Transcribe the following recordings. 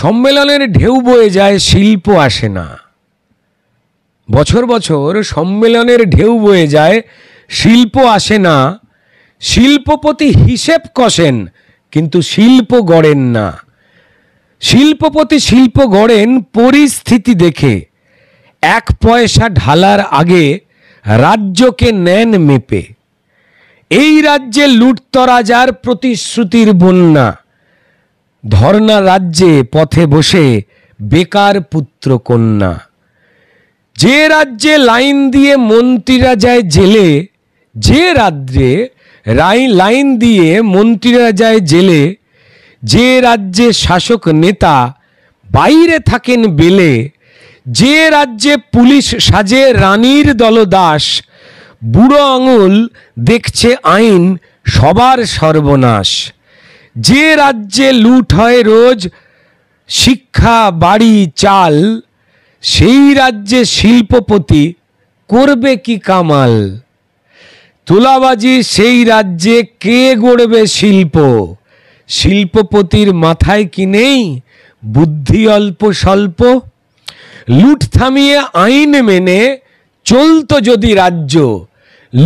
সম্মেলনের ঢেউ বয়ে যায় শিল্প আসে না বছর বছর সম্মেলনের ঢেউ বয়ে যায় শিল্প আসে না শিল্পপতি হিসেব কষেন কিন্তু শিল্প গড়েন না শিল্পপতি শিল্প গড়েন পরিস্থিতি দেখে এক পয়সা ঢালার আগে রাজ্যকে নেন মেপে এই রাজ্যে লুটতরাজার প্রতিশ্রুতির বন্যা ধর্ণা রাজ্যে পথে বসে বেকার পুত্র কন্যা যে রাজ্যে লাইন দিয়ে মন্ত্রীরা যায় জেলে যে রাজ্যে রাই লাইন দিয়ে মন্ত্রীরা যায় জেলে যে রাজ্যে শাসক নেতা বাইরে থাকেন বেলে যে রাজ্যে পুলিশ সাজে রানীর দলদাস বুড়ো আঙুল দেখছে আইন সবার সর্বনাশ যে রাজ্যে লুট হয় রোজ শিক্ষা বাড়ি চাল সেই রাজ্যে শিল্পপতি করবে কি কামাল তুলাবাজি সেই রাজ্যে কে গড়বে শিল্প শিল্পপতির মাথায় কি নেই বুদ্ধি অল্প স্বল্প লুট থামিয়ে আইন মেনে চলতো যদি রাজ্য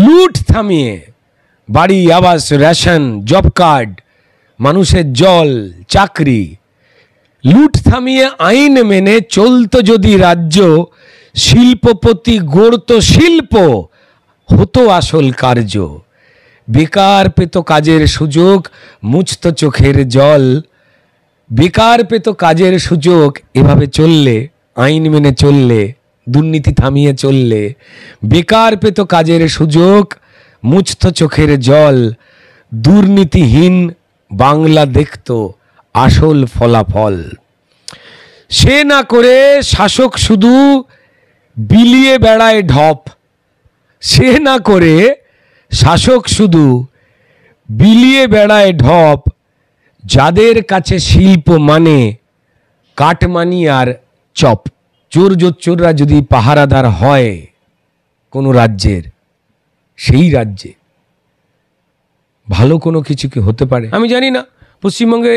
লুট থামিয়ে বাড়ি আবাস রেশন জব কার্ড মানুষের জল চাকরি লুট থামিয়ে আইন মেনে চলতো যদি রাজ্য শিল্পপতি গড়ত শিল্প হতো আসল কার্য বেকার পেত কাজের সুযোগ মুছত চোখের জল বেকার পেত কাজের সুযোগ এভাবে চললে আইন মেনে চললে দুর্নীতি থামিয়ে চললে বেকার পেত কাজের সুযোগ মুছত চোখের জল দুর্নীতিহীন বাংলা দেখত আসল ফলাফল সে না করে শাসক শুধু বিলিয়ে বেড়ায় ঢপ সে না করে শাসক শুধু বিলিয়ে বেড়ায় ঢপ যাদের কাছে শিল্প মানে কাটমানি আর চপ চোর জোচ্চোররা যদি পাহারাদার হয় কোনো রাজ্যের সেই রাজ্যে ভালো কোনো কিছু কি হতে পারে আমি জানি না পশ্চিমবঙ্গে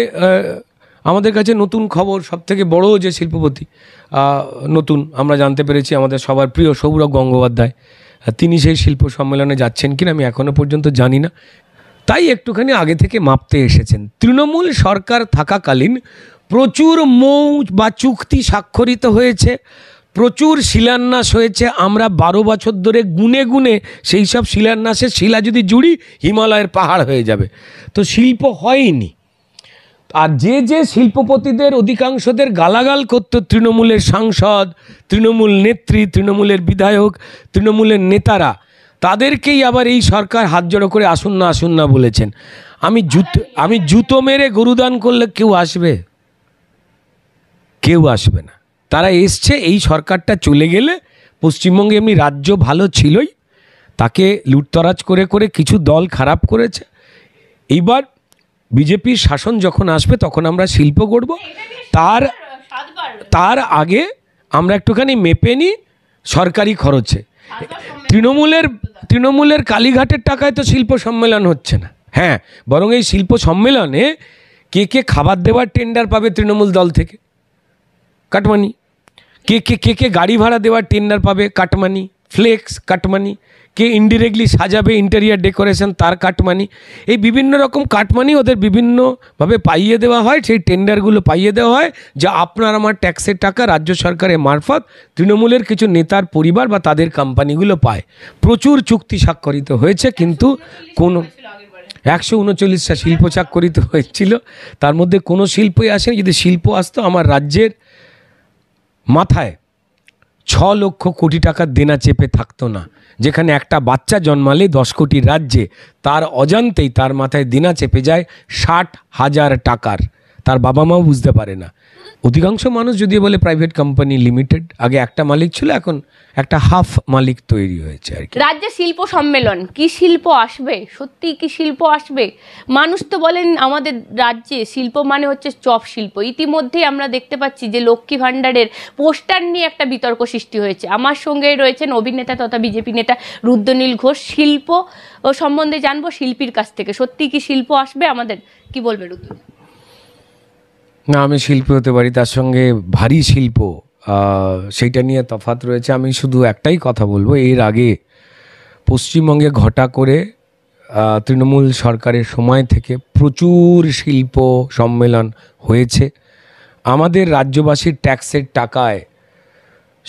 আমাদের কাছে নতুন খবর সব থেকে বড়ো যে শিল্পপতি নতুন আমরা জানতে পেরেছি আমাদের সবার প্রিয় সৌরভ গঙ্গোপাধ্যায় তিনি সেই শিল্প সম্মেলনে যাচ্ছেন কিনা আমি এখনও পর্যন্ত জানি না তাই একটুখানি আগে থেকে মাপতে এসেছেন তৃণমূল সরকার থাকাকালীন প্রচুর মৌ বা চুক্তি স্বাক্ষরিত হয়েছে প্রচুর শিলান্যাস হয়েছে আমরা বারো বছর ধরে গুনে গুনে সেই সব শিলান্যাসের শিলা যদি জুড়ি হিমালয়ের পাহাড় হয়ে যাবে তো শিল্প হয়নি আর যে যে শিল্পপতিদের অধিকাংশদের গালাগাল করত তৃণমূলের সাংসদ তৃণমূল নেত্রী তৃণমূলের বিধায়ক তৃণমূলের নেতারা তাদেরকেই আবার এই সরকার হাত জড়ো করে আসুন না আসুন না বলেছেন আমি জুতো আমি জুতো মেরে গরুদান করলে কেউ আসবে কেউ আসবে না তারা এসছে এই সরকারটা চলে গেলে পশ্চিমবঙ্গে এমনি রাজ্য ভালো ছিলই তাকে লুটতরাজ করে করে কিছু দল খারাপ করেছে এইবার বিজেপির শাসন যখন আসবে তখন আমরা শিল্প করব তার তার আগে আমরা একটুখানি মেপে নিই সরকারি খরচে তৃণমূলের তৃণমূলের কালীঘাটের টাকায় তো শিল্প সম্মেলন হচ্ছে না হ্যাঁ বরং এই শিল্প সম্মেলনে কে কে খাবার দেওয়ার টেন্ডার পাবে তৃণমূল দল থেকে কাটমানি কে কে কে কে গাড়ি ভাড়া দেওয়ার টেন্ডার পাবে কাটমানি ফ্লেক্স কাটমানি কে ইনডিরেক্টলি সাজাবে ইন্টেরিয়ার ডেকোরেশন তার কাটমানি এই বিভিন্ন রকম কাটমানি ওদের বিভিন্নভাবে পাইয়ে দেওয়া হয় সেই টেন্ডারগুলো পাইয়ে দেওয়া হয় যা আপনার আমার ট্যাক্সের টাকা রাজ্য সরকারের মারফত তৃণমূলের কিছু নেতার পরিবার বা তাদের কোম্পানিগুলো পায় প্রচুর চুক্তি স্বাক্ষরিত হয়েছে কিন্তু কোনো একশো উনচল্লিশটা শিল্প স্বাক্ষরিত হয়েছিল তার মধ্যে কোনো শিল্পই আসেনি যদি শিল্প আসতো আমার রাজ্যের মাথায় ছ লক্ষ কোটি টাকার দেনা চেপে থাকতো না যেখানে একটা বাচ্চা জন্মালে দশ কোটি রাজ্যে তার অজান্তেই তার মাথায় দেনা চেপে যায় ষাট হাজার টাকার তার বাবা মাও বুঝতে পারে না অধিকাংশ মানুষ যদি বলে প্রাইভেট কোম্পানি লিমিটেড আগে একটা মালিক ছিল এখন একটা হাফ মালিক তৈরি হয়েছে আর কি রাজ্যে শিল্প সম্মেলন কি শিল্প আসবে সত্যি কি শিল্প আসবে মানুষ তো বলেন আমাদের রাজ্যে শিল্প মানে হচ্ছে চপ শিল্প ইতিমধ্যেই আমরা দেখতে পাচ্ছি যে লক্ষ্মী ভাণ্ডারের পোস্টার নিয়ে একটা বিতর্ক সৃষ্টি হয়েছে আমার সঙ্গেই রয়েছেন অভিনেতা তথা বিজেপি নেতা রুদ্রনীল ঘোষ শিল্প সম্বন্ধে জানবো শিল্পীর কাছ থেকে সত্যি কি শিল্প আসবে আমাদের কি বলবে রুদ্র না আমি শিল্পী হতে পারি তার সঙ্গে ভারী শিল্প সেইটা নিয়ে তফাৎ রয়েছে আমি শুধু একটাই কথা বলবো এর আগে পশ্চিমবঙ্গে ঘটা করে তৃণমূল সরকারের সময় থেকে প্রচুর শিল্প সম্মেলন হয়েছে আমাদের রাজ্যবাসীর ট্যাক্সের টাকায়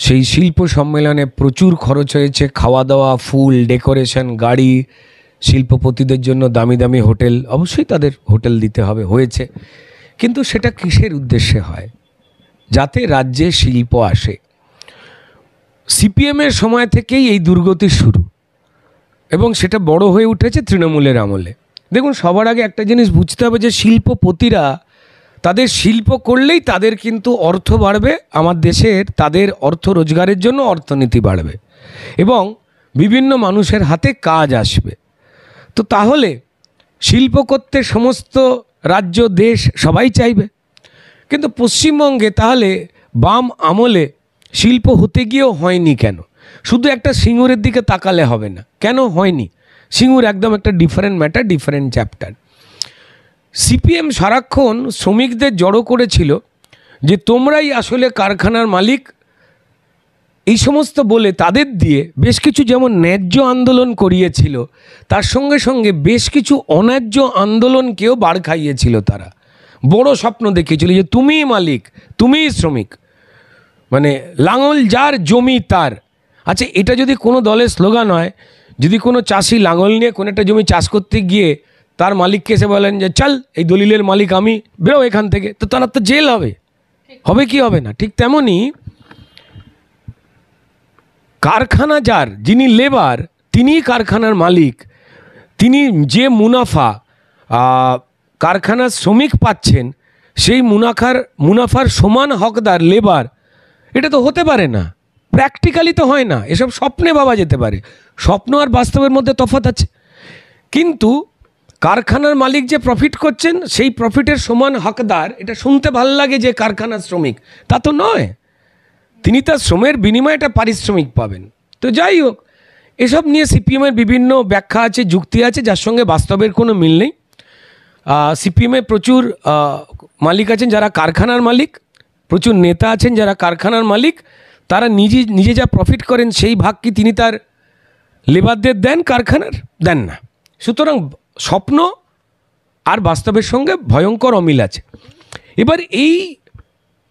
সেই শিল্প সম্মেলনে প্রচুর খরচ হয়েছে খাওয়া দাওয়া ফুল ডেকোরেশন গাড়ি শিল্পপতিদের জন্য দামি দামি হোটেল অবশ্যই তাদের হোটেল দিতে হবে হয়েছে কিন্তু সেটা কিসের উদ্দেশ্যে হয় যাতে রাজ্যে শিল্প আসে সিপিএমের সময় থেকেই এই দুর্গতি শুরু এবং সেটা বড় হয়ে উঠেছে তৃণমূলের আমলে দেখুন সবার আগে একটা জিনিস বুঝতে হবে যে শিল্পপতিরা তাদের শিল্প করলেই তাদের কিন্তু অর্থ বাড়বে আমার দেশের তাদের অর্থ রোজগারের জন্য অর্থনীতি বাড়বে এবং বিভিন্ন মানুষের হাতে কাজ আসবে তো তাহলে শিল্প করতে সমস্ত রাজ্য দেশ সবাই চাইবে কিন্তু পশ্চিমবঙ্গে তাহলে বাম আমলে শিল্প হতে গিয়েও হয়নি কেন শুধু একটা সিঙ্গুরের দিকে তাকালে হবে না কেন হয়নি সিঙ্গুর একদম একটা different matter different chapter CPM সারাক্ষণ শ্রমিকদের জড়ো করেছিল যে তোমরাই আসলে কারখানার মালিক এই সমস্ত বলে তাদের দিয়ে বেশ কিছু যেমন ন্যায্য আন্দোলন করিয়েছিল তার সঙ্গে সঙ্গে বেশ কিছু অন্যায্য আন্দোলনকেও বার খাইয়েছিল তারা বড় স্বপ্ন দেখেছিল যে তুমিই মালিক তুমিই শ্রমিক মানে লাঙল যার জমি তার আচ্ছা এটা যদি কোনো দলের স্লোগান হয় যদি কোনো চাষি লাঙল নিয়ে কোনো একটা জমি চাষ করতে গিয়ে তার মালিককে এসে বলেন যে চল এই দলিলের মালিক আমি বেরো এখান থেকে তো তারা তো জেল হবে হবে কি হবে না ঠিক তেমনই কারখানা যার যিনি লেবার তিনি কারখানার মালিক তিনি যে মুনাফা কারখানার শ্রমিক পাচ্ছেন সেই মুনাফার মুনাফার সমান হকদার লেবার এটা তো হতে পারে না প্র্যাকটিক্যালি তো হয় না এসব স্বপ্নে ভাবা যেতে পারে স্বপ্ন আর বাস্তবের মধ্যে তফাত আছে কিন্তু কারখানার মালিক যে প্রফিট করছেন সেই প্রফিটের সমান হকদার এটা শুনতে ভাল লাগে যে কারখানার শ্রমিক তা তো নয় তিনি তার শ্রমের বিনিময়ে একটা পারিশ্রমিক পাবেন তো যাই হোক এসব নিয়ে সিপিএমের বিভিন্ন ব্যাখ্যা আছে যুক্তি আছে যার সঙ্গে বাস্তবের কোনো মিল নেই সিপিএমে প্রচুর মালিক আছেন যারা কারখানার মালিক প্রচুর নেতা আছেন যারা কারখানার মালিক তারা নিজে নিজে যা প্রফিট করেন সেই ভাগ কি তিনি তার লেবারদের দেন কারখানার দেন না সুতরাং স্বপ্ন আর বাস্তবের সঙ্গে ভয়ঙ্কর অমিল আছে এবার এই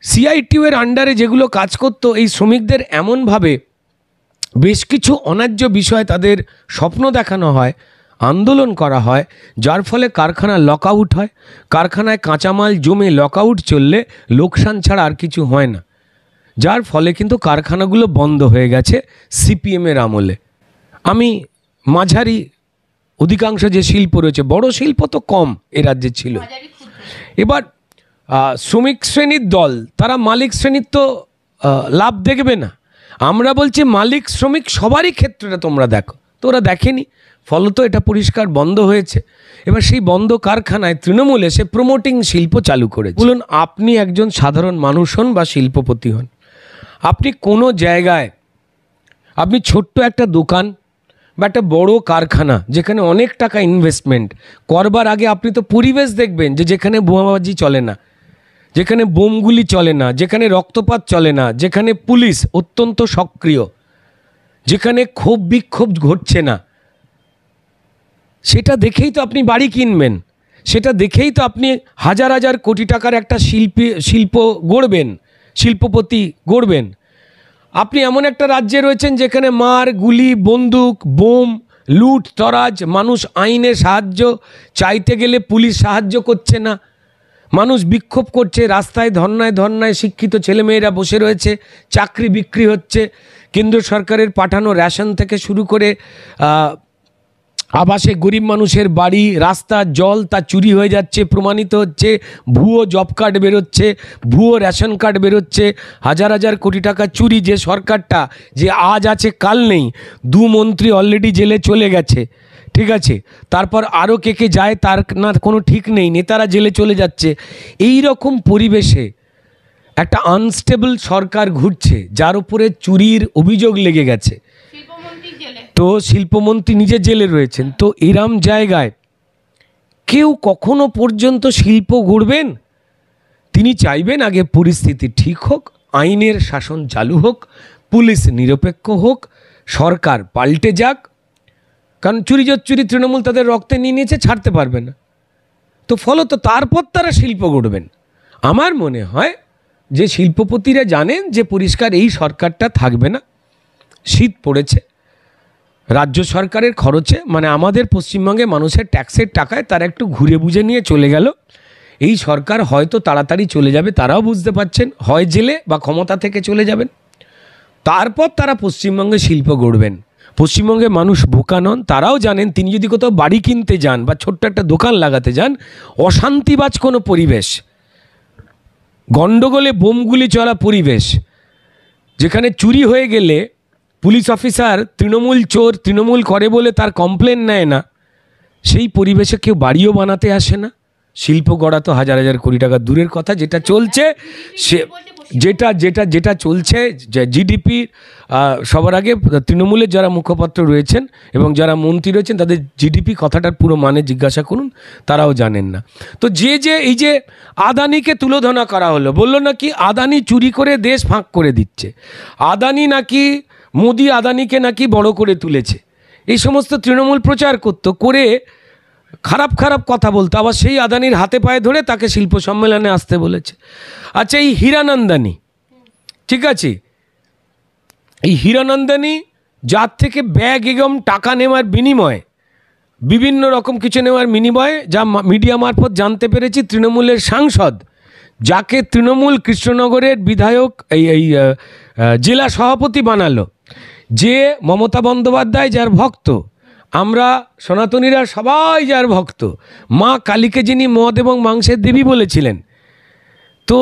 সিআইটিউ এর আন্ডারে যেগুলো কাজ করত এই শ্রমিকদের এমনভাবে বেশ কিছু অন্যায্য বিষয় তাদের স্বপ্ন দেখানো হয় আন্দোলন করা হয় যার ফলে কারখানা লক আউট হয় কারখানায় কাঁচামাল জমে লক আউট চললে লোকসান ছাড়া আর কিছু হয় না যার ফলে কিন্তু কারখানাগুলো বন্ধ হয়ে গেছে সিপিএমের আমলে আমি মাঝারি অধিকাংশ যে শিল্প রয়েছে বড় শিল্প তো কম এ রাজ্যে ছিল এবার শ্রমিক শ্রেণীর দল তারা মালিক শ্রেণীর তো লাভ দেখবে না আমরা বলছি মালিক শ্রমিক সবারই ক্ষেত্রটা তোমরা দেখো তো ওরা দেখেনি ফলত এটা পরিষ্কার বন্ধ হয়েছে এবার সেই বন্ধ কারখানায় তৃণমূলে সে প্রমোটিং শিল্প চালু করেছে বলুন আপনি একজন সাধারণ মানুষ হন বা শিল্পপতি হন আপনি কোনো জায়গায় আপনি ছোট্ট একটা দোকান বা একটা বড় কারখানা যেখানে অনেক টাকা ইনভেস্টমেন্ট করবার আগে আপনি তো পরিবেশ দেখবেন যে যেখানে বোমাবাজি চলে না যেখানে বোমগুলি চলে না যেখানে রক্তপাত চলে না যেখানে পুলিশ অত্যন্ত সক্রিয় যেখানে ক্ষোভ বিক্ষোভ ঘটছে না সেটা দেখেই তো আপনি বাড়ি কিনবেন সেটা দেখেই তো আপনি হাজার হাজার কোটি টাকার একটা শিল্পী শিল্প গড়বেন শিল্পপতি গড়বেন আপনি এমন একটা রাজ্যে রয়েছেন যেখানে মার গুলি বন্দুক বোম লুট তরাজ মানুষ আইনে সাহায্য চাইতে গেলে পুলিশ সাহায্য করছে না মানুষ বিক্ষোভ করছে রাস্তায় ধর্নায় ধর্নায় শিক্ষিত ছেলেমেয়েরা বসে রয়েছে চাকরি বিক্রি হচ্ছে কেন্দ্র সরকারের পাঠানো রেশন থেকে শুরু করে আবাসে গরিব মানুষের বাড়ি রাস্তা জল তা চুরি হয়ে যাচ্ছে প্রমাণিত হচ্ছে ভুয়ো জব কার্ড বেরোচ্ছে ভুয়ো রেশন কার্ড বেরোচ্ছে হাজার হাজার কোটি টাকা চুরি যে সরকারটা যে আজ আছে কাল নেই দু মন্ত্রী অলরেডি জেলে চলে গেছে ঠিক আছে তারপর আরও কে কে যায় তার না কোনো ঠিক নেই নেতারা জেলে চলে যাচ্ছে এই রকম পরিবেশে একটা আনস্টেবল সরকার ঘুরছে যার উপরে চুরির অভিযোগ লেগে গেছে তো শিল্পমন্ত্রী নিজে জেলে রয়েছেন তো এরাম জায়গায় কেউ কখনো পর্যন্ত শিল্প গড়বেন তিনি চাইবেন আগে পরিস্থিতি ঠিক হোক আইনের শাসন চালু হোক পুলিশ নিরপেক্ষ হোক সরকার পাল্টে যাক কারণ চুরি চুরি তৃণমূল তাদের রক্তে নিয়ে নিয়েছে ছাড়তে পারবে না তো ফলত তারপর তারা শিল্প গড়বেন আমার মনে হয় যে শিল্পপতিরা জানেন যে পরিষ্কার এই সরকারটা থাকবে না শীত পড়েছে রাজ্য সরকারের খরচে মানে আমাদের পশ্চিমবঙ্গে মানুষের ট্যাক্সের টাকায় তারা একটু ঘুরে বুঝে নিয়ে চলে গেল এই সরকার হয়তো তাড়াতাড়ি চলে যাবে তারাও বুঝতে পারছেন হয় জেলে বা ক্ষমতা থেকে চলে যাবেন তারপর তারা পশ্চিমবঙ্গে শিল্প গড়বেন পশ্চিমবঙ্গে মানুষ ভোকা নন তারাও জানেন তিনি যদি কোথাও বাড়ি কিনতে যান বা ছোট্ট একটা দোকান লাগাতে যান অশান্তিবাজ কোনো পরিবেশ গণ্ডগোলে বোমগুলি চলা পরিবেশ যেখানে চুরি হয়ে গেলে পুলিশ অফিসার তৃণমূল চোর তৃণমূল করে বলে তার কমপ্লেন নেয় না সেই পরিবেশে কেউ বাড়িও বানাতে আসে না শিল্প গড়া তো হাজার হাজার কোটি টাকা দূরের কথা যেটা চলছে সে যেটা যেটা যেটা চলছে জিডিপি সবার আগে তৃণমূলের যারা মুখপাত্র রয়েছেন এবং যারা মন্ত্রী রয়েছেন তাদের জিডিপি কথাটার পুরো মানে জিজ্ঞাসা করুন তারাও জানেন না তো যে যে এই যে আদানিকে তুলোধনা করা হলো বলল নাকি আদানি চুরি করে দেশ ফাঁক করে দিচ্ছে আদানি নাকি মোদি আদানিকে নাকি বড় করে তুলেছে এই সমস্ত তৃণমূল প্রচার করত করে খারাপ খারাপ কথা বলতো আবার সেই আদানির হাতে পায়ে ধরে তাকে শিল্প সম্মেলনে আসতে বলেছে আচ্ছা এই হীরানন্দানি ঠিক আছে এই হীরানন্দানি যার থেকে ব্যাগ এগম টাকা নেওয়ার বিনিময়ে বিভিন্ন রকম কিছু নেওয়ার বিনিময়ে যা মিডিয়া মারফত জানতে পেরেছি তৃণমূলের সাংসদ যাকে তৃণমূল কৃষ্ণনগরের বিধায়ক এই এই জেলা সভাপতি বানালো যে মমতা বন্দ্যোপাধ্যায় যার ভক্ত আমরা সনাতনীরা সবাই যার ভক্ত মা কালীকে যিনি মদ এবং মাংসের দেবী বলেছিলেন তো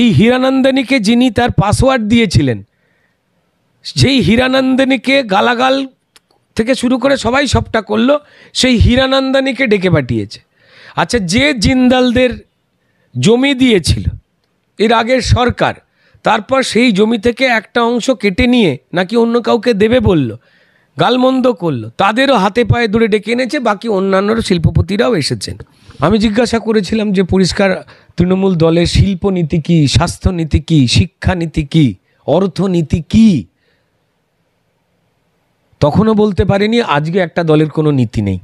এই হীরানন্দিনীকে যিনি তার পাসওয়ার্ড দিয়েছিলেন যেই হীরানন্দিনীকে গালাগাল থেকে শুরু করে সবাই সবটা করলো সেই হীরানন্দিনীকে ডেকে পাঠিয়েছে আচ্ছা যে জিন্দালদের জমি দিয়েছিল এর আগের সরকার তারপর সেই জমি থেকে একটা অংশ কেটে নিয়ে নাকি অন্য কাউকে দেবে বলল গালমন্দ করলো তাদেরও হাতে পায়ে দূরে ডেকে এনেছে বাকি অন্যান্য শিল্পপতিরাও এসেছেন আমি জিজ্ঞাসা করেছিলাম যে পরিষ্কার তৃণমূল দলের শিল্পনীতি কী স্বাস্থ্যনীতি কী শিক্ষানীতি কী অর্থনীতি কী তখনও বলতে পারিনি আজকে একটা দলের কোনো নীতি নেই